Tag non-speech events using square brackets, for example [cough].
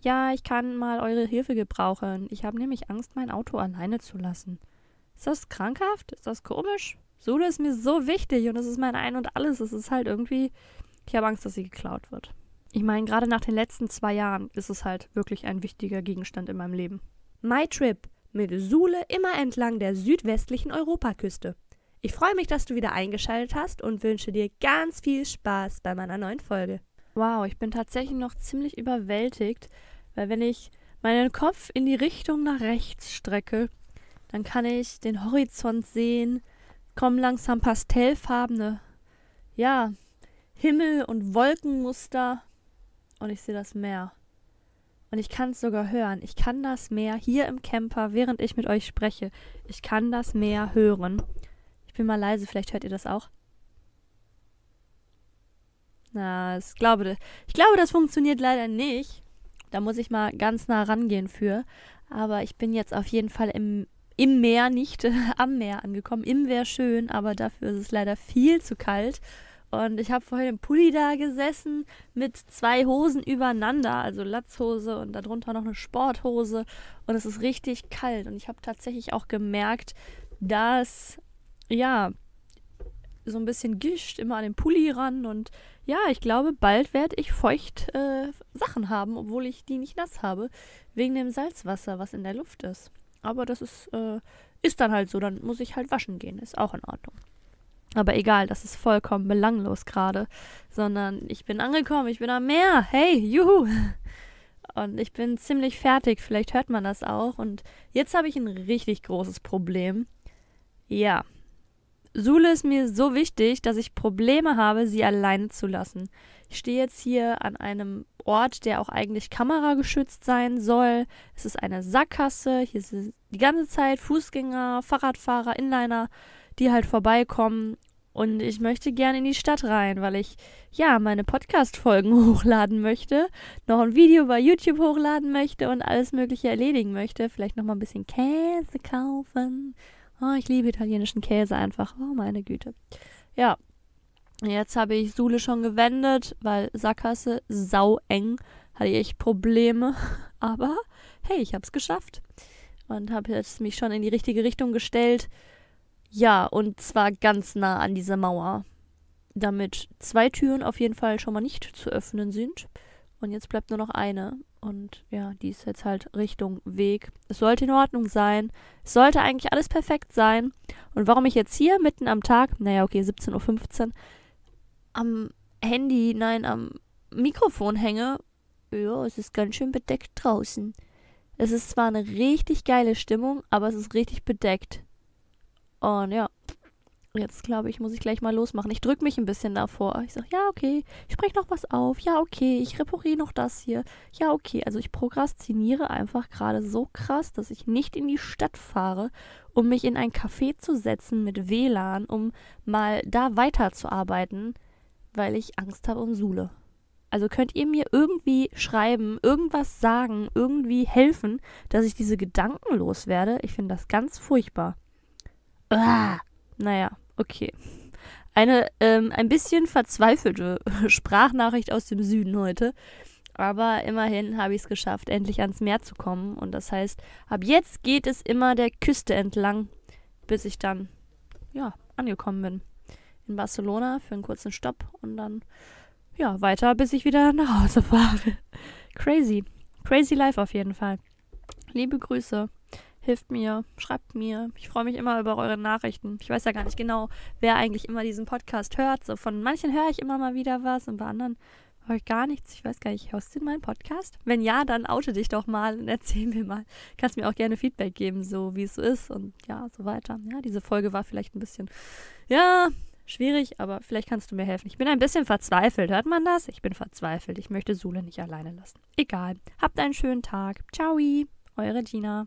Ja, ich kann mal eure Hilfe gebrauchen. Ich habe nämlich Angst, mein Auto alleine zu lassen. Ist das krankhaft? Ist das komisch? Sule ist mir so wichtig und es ist mein Ein und Alles. Es ist halt irgendwie. Ich habe Angst, dass sie geklaut wird. Ich meine, gerade nach den letzten zwei Jahren ist es halt wirklich ein wichtiger Gegenstand in meinem Leben. My Trip mit Sule immer entlang der südwestlichen Europaküste. Ich freue mich, dass du wieder eingeschaltet hast und wünsche dir ganz viel Spaß bei meiner neuen Folge. Wow, ich bin tatsächlich noch ziemlich überwältigt, weil wenn ich meinen Kopf in die Richtung nach rechts strecke, dann kann ich den Horizont sehen, kommen langsam pastellfarbene, ja, Himmel und Wolkenmuster und ich sehe das Meer. Und ich kann es sogar hören. Ich kann das Meer hier im Camper, während ich mit euch spreche, ich kann das Meer hören. Ich bin mal leise, vielleicht hört ihr das auch. Na, ich glaube, ich glaube, das funktioniert leider nicht. Da muss ich mal ganz nah rangehen für. Aber ich bin jetzt auf jeden Fall im, im Meer, nicht [laughs] am Meer angekommen. Im wäre schön, aber dafür ist es leider viel zu kalt. Und ich habe vorhin im Pulli da gesessen mit zwei Hosen übereinander, also Latzhose und darunter noch eine Sporthose. Und es ist richtig kalt. Und ich habe tatsächlich auch gemerkt, dass, ja, so ein bisschen gischt, immer an den Pulli ran und ja, ich glaube, bald werde ich feucht äh, Sachen haben, obwohl ich die nicht nass habe, wegen dem Salzwasser, was in der Luft ist. Aber das ist, äh, ist dann halt so, dann muss ich halt waschen gehen, ist auch in Ordnung. Aber egal, das ist vollkommen belanglos gerade, sondern ich bin angekommen, ich bin am Meer, hey, juhu! Und ich bin ziemlich fertig, vielleicht hört man das auch. Und jetzt habe ich ein richtig großes Problem. Ja, Sule ist mir so wichtig, dass ich Probleme habe, sie alleine zu lassen. Ich stehe jetzt hier an einem Ort, der auch eigentlich kamerageschützt sein soll. Es ist eine Sackgasse. Hier sind die ganze Zeit Fußgänger, Fahrradfahrer, Inliner, die halt vorbeikommen. Und ich möchte gerne in die Stadt rein, weil ich ja meine Podcast-Folgen [laughs] hochladen möchte, noch ein Video bei YouTube hochladen möchte und alles Mögliche erledigen möchte. Vielleicht noch mal ein bisschen Käse kaufen Oh, ich liebe italienischen Käse einfach. Oh, meine Güte. Ja. Jetzt habe ich Sule schon gewendet, weil Sackgasse sau eng. Hatte ich Probleme. [laughs] Aber hey, ich habe es geschafft. Und habe jetzt mich schon in die richtige Richtung gestellt. Ja, und zwar ganz nah an diese Mauer. Damit zwei Türen auf jeden Fall schon mal nicht zu öffnen sind. Und jetzt bleibt nur noch eine. Und ja, die ist jetzt halt Richtung Weg. Es sollte in Ordnung sein. Es sollte eigentlich alles perfekt sein. Und warum ich jetzt hier mitten am Tag, naja, okay, 17.15 Uhr, am Handy, nein, am Mikrofon hänge, ja, es ist ganz schön bedeckt draußen. Es ist zwar eine richtig geile Stimmung, aber es ist richtig bedeckt. Und ja, Jetzt glaube ich, muss ich gleich mal losmachen. Ich drücke mich ein bisschen davor. Ich sage, ja, okay, ich spreche noch was auf. Ja, okay, ich repariere noch das hier. Ja, okay. Also ich prokrastiniere einfach gerade so krass, dass ich nicht in die Stadt fahre, um mich in ein Café zu setzen mit WLAN, um mal da weiterzuarbeiten, weil ich Angst habe um Sule. Also könnt ihr mir irgendwie schreiben, irgendwas sagen, irgendwie helfen, dass ich diese Gedanken loswerde? Ich finde das ganz furchtbar. Uah. Naja, Okay. Eine ähm, ein bisschen verzweifelte [laughs] Sprachnachricht aus dem Süden heute. Aber immerhin habe ich es geschafft, endlich ans Meer zu kommen. Und das heißt, ab jetzt geht es immer der Küste entlang, bis ich dann, ja, angekommen bin. In Barcelona für einen kurzen Stopp und dann, ja, weiter, bis ich wieder nach Hause fahre. [laughs] Crazy. Crazy Life auf jeden Fall. Liebe Grüße. Hilft mir, schreibt mir. Ich freue mich immer über eure Nachrichten. Ich weiß ja gar nicht genau, wer eigentlich immer diesen Podcast hört. So von manchen höre ich immer mal wieder was und bei anderen höre ich gar nichts. Ich weiß gar nicht, hörst du meinen Podcast? Wenn ja, dann oute dich doch mal und [laughs] erzähl mir mal. Kannst mir auch gerne Feedback geben, so wie es so ist und ja, so weiter. Ja, diese Folge war vielleicht ein bisschen, ja, schwierig, aber vielleicht kannst du mir helfen. Ich bin ein bisschen verzweifelt. Hört man das? Ich bin verzweifelt. Ich möchte Sule nicht alleine lassen. Egal. Habt einen schönen Tag. Ciao, eure Gina.